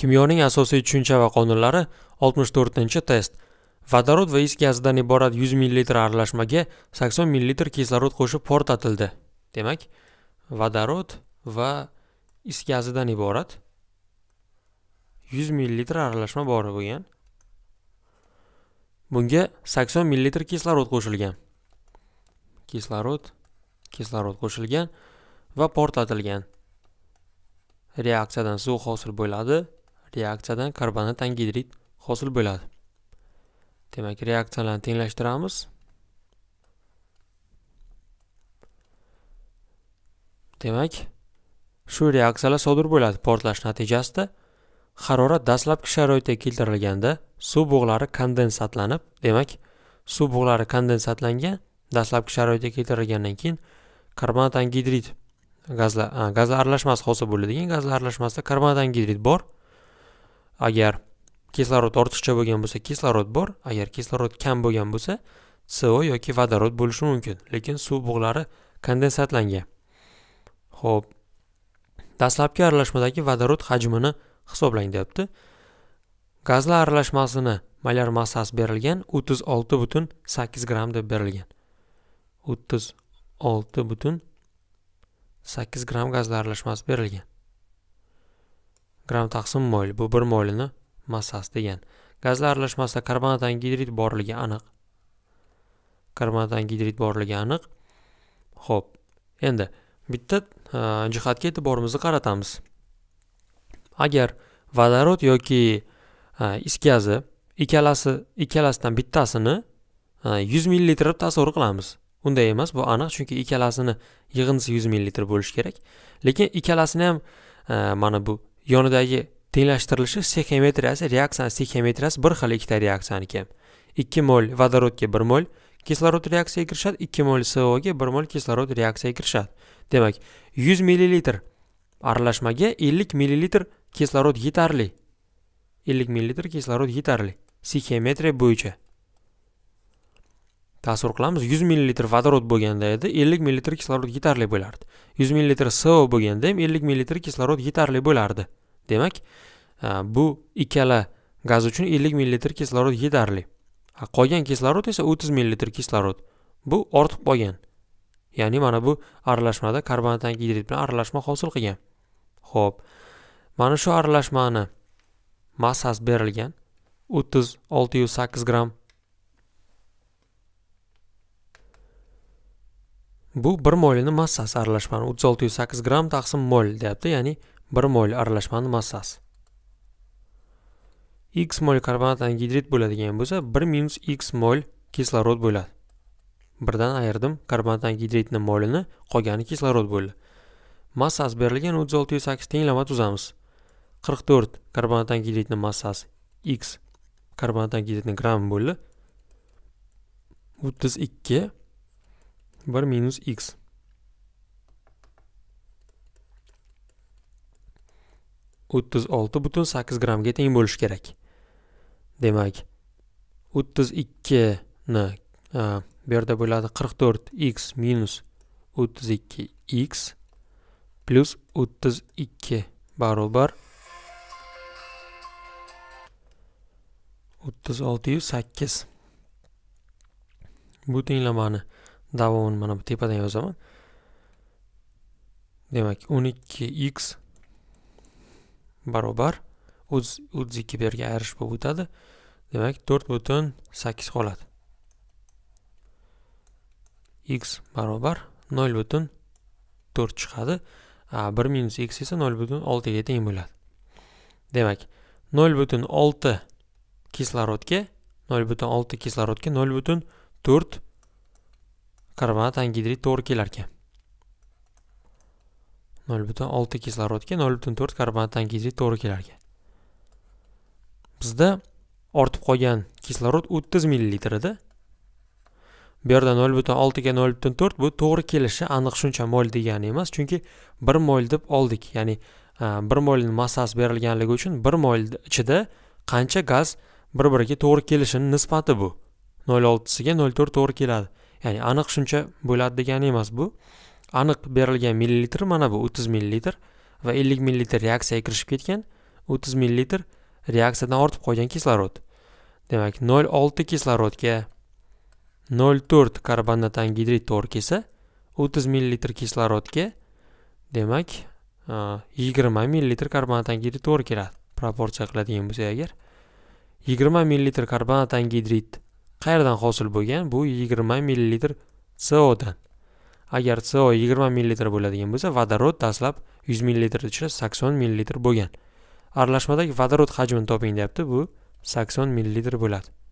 kimyoning asosiy tushuncha va qonunlari 64 test vodorod va is gazidan iborat 100 ml aralashmaga 80 ml kislorod qo'shib portatildi. demak vodorod va is gazidan iborat 100 ml aralashma bor bo'lgan bunga 80 ml kislorod qo'shilgan kislorod kislorod qo'shilgan va portlatilgan reaksiyadan suv hosil bo'ladi reaksiyadan karbonat angidrid hosil bo'ladi demak reaksiyalarni tenglashtiramiz demak shu reaksiyalar sodir bo'ladi portlash natijasida harorat dastlabki sharoitga keltirilganda suv bug'lari kondensatlanib demak suv bug'lari kondensatlangan dastlabki sharoitga keltirilgandan keyin karbonat angidrid gazlar gazlar aralashmasi hosil bo'ladigan gazlar aralashmasida karbonat angidrid bor agar kislorod ortiqcha bo'lgan bo'lsa kislorod bor agar kislorod kam bo'lgan bo'lsa co yoki vodorod bo'lishi mumkin lekin suv bug'lari kondensatlangan ho'p dastlabki aralashmadagi vodorod hajmini hisoblang deyapti gazlar aralashmasini molyar massasi berilgan o'ttiz olti butun sakkiz gramm deb berilgan o'ttiz olti butun sakkiz gramm gazlar aralashmasi berilgan gram taqsim mol bu bir molini massasi degan gazlar aralashmasida karbonat angidrid borligi aniq karbonat angidrid borligi aniq ho'p endi bitta jihatga e'tiborimizni qaratamiz agar vodorod yoki is gazi ikkalasi ikkalasidan bittasini yuz millilitr deb tasavvur qilamiz unday emas bu aniq chunki ikkalasini yig'indisi yuz millilitr bo'lishi kerak lekin ikkalasini ham mana bu yonidagi tenglashtirilishi stoikimetriyasi reaksiyani stoikimetriyasi bir xil ikkita reaksiyaniki ikki mol vodorodga bir mol kislorod reaksiyaga kirishadi ikki mol soga bir mol kislorod reaksiyaga kirishadi demak yuz millilitr aralashmaga ellik millilitr kislorod yetarli ellik millilitr kislorod yetarli stoikimetriya bo'yicha tasavvur qilamiz yuz millilitr vodorod bo'lganda edi ellik millilitr kislorod yetarli bo'lardi yuz millilitr so bo'lganda ham ellik millilitr kislorod yetarli bo'lardi demak e, bu ikkala gaz uchun 50 ml kislorod yetarli qolgan kislorod esa 30 ml kislorod bu ortib qolgan ya'ni mana bu aralashmada karbonat angidrid bilan aralashma hosil qilgan ho'p mana shu aralashmani massasi berilgan yuz sakkiz gramm bu bir molini massasi aralashmani 3608 gramm taqsim mol deyapti ya'ni 1 mol aralashmani massasi x mol karbonat angidrid bo'ladigan bo'lsa 1 minus x mol kislorod bo'ladi birdan ayirdim karbonat angidridni molini qolgani kislorod bo'ldi massasi berilgan 368 tenglama tuzamiz 44 karbonat angidridni massasi x karbonat angidridni grammi bo'ldi 32 1 minus x o'ttiz olti butun sakkiz grammga teng bo'lishi kerak demak o'ttiz ikkini bu yerda bo'ladi qirq to'rt x minus o'ttiz ikki x plyus o'ttiz ikki barobar o'ttiz olti yuz sakkiz bu tenglamani davomini mana bu tepadan yozaman demak o'n ikki x barobar uz ikki bu yerga bo'lib o'tadi demak to'rt butun sakkiz qoladi x barobar nol butun to'rt chiqadi bir minus x esa nol butun oltiga teng bo'ladi demak nol butun olti kislorodga nol butun olti kislorodga nol butun to'rt karbonat angidrid to'g'ri ekan nol butun olti kislorodga nol butun to'rt karbonat to'g'ri kelar ekan bizda ortib qolgan kislorod o'ttiz edi. bu yerda nol butun oltiga nol butun to'rt bu to'g'ri kelishi aniq shuncha mol degani emas chunki bir mol deb oldik ya'ni bir molni massasi berilganligi uchun bir mol ichida qancha gaz bir biriga to'g'ri kelishini nisbati bu nol oltisiga nol to'rt to'g'ri keladi ya'ni aniq shuncha bo'ladi degani emas bu aniq berilgan millilitr mana bu 30 millilitr va 50 millilitr reaksiyaga kirishib ketgan 30 millilitr reaksiyadan ortib qolgan kislorod demak 0,6 kislorodga 0,4 karbonat gidrid tor kelsa 30 millilitr kislorodga demak 20 e, millilitr karbonat gidrid to'g'ri keladi proporsiya qiladigan bo'lsak agar 20 millilitr karbonat gidrid qayerdan hosil bo'lgan bu 20 millilitr co dan agar co 20 ml bo'ladigan bo'lsa vodorod dastlab 100 ml ichida 80 ml bo'lgan aralashmadagi vodorod hajmini toping deyapti bu 80 ml bo'ladi